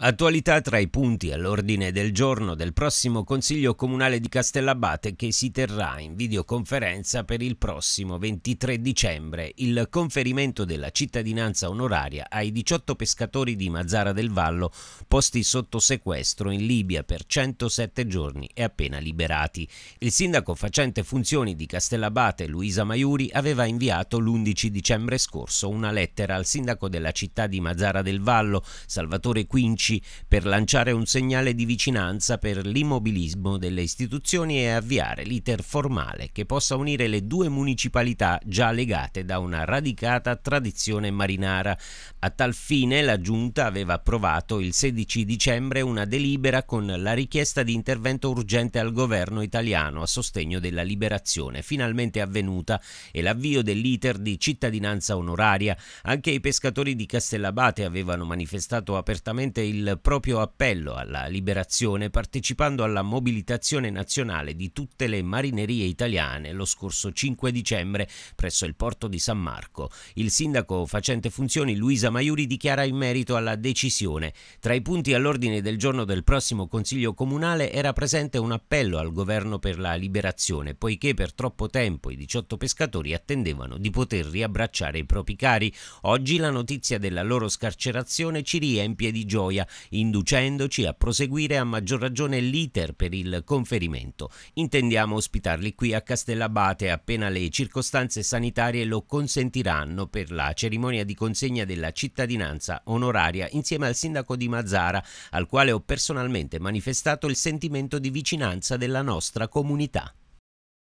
Attualità tra i punti all'ordine del giorno del prossimo Consiglio Comunale di Castellabate che si terrà in videoconferenza per il prossimo 23 dicembre il conferimento della cittadinanza onoraria ai 18 pescatori di Mazzara del Vallo posti sotto sequestro in Libia per 107 giorni e appena liberati. Il sindaco facente funzioni di Castellabate Luisa Maiuri aveva inviato l'11 dicembre scorso una lettera al sindaco della città di Mazzara del Vallo Salvatore Quinci politici per lanciare un segnale di vicinanza per l'immobilismo delle istituzioni e avviare l'iter formale che possa unire le due municipalità già legate da una radicata tradizione marinara. A tal fine la Giunta aveva approvato il 16 dicembre una delibera con la richiesta di intervento urgente al governo italiano a sostegno della liberazione finalmente avvenuta e l'avvio dell'iter di cittadinanza onoraria. Anche i pescatori di Castellabate avevano manifestato apertamente il il proprio appello alla liberazione partecipando alla mobilitazione nazionale di tutte le marinerie italiane lo scorso 5 dicembre presso il porto di San Marco. Il sindaco facente funzioni Luisa Maiuri dichiara in merito alla decisione. Tra i punti all'ordine del giorno del prossimo Consiglio Comunale era presente un appello al governo per la liberazione, poiché per troppo tempo i 18 pescatori attendevano di poter riabbracciare i propri cari. Oggi la notizia della loro scarcerazione ci riempie di gioia, inducendoci a proseguire a maggior ragione l'iter per il conferimento. Intendiamo ospitarli qui a Castellabate appena le circostanze sanitarie lo consentiranno per la cerimonia di consegna della cittadinanza onoraria insieme al sindaco di Mazzara, al quale ho personalmente manifestato il sentimento di vicinanza della nostra comunità.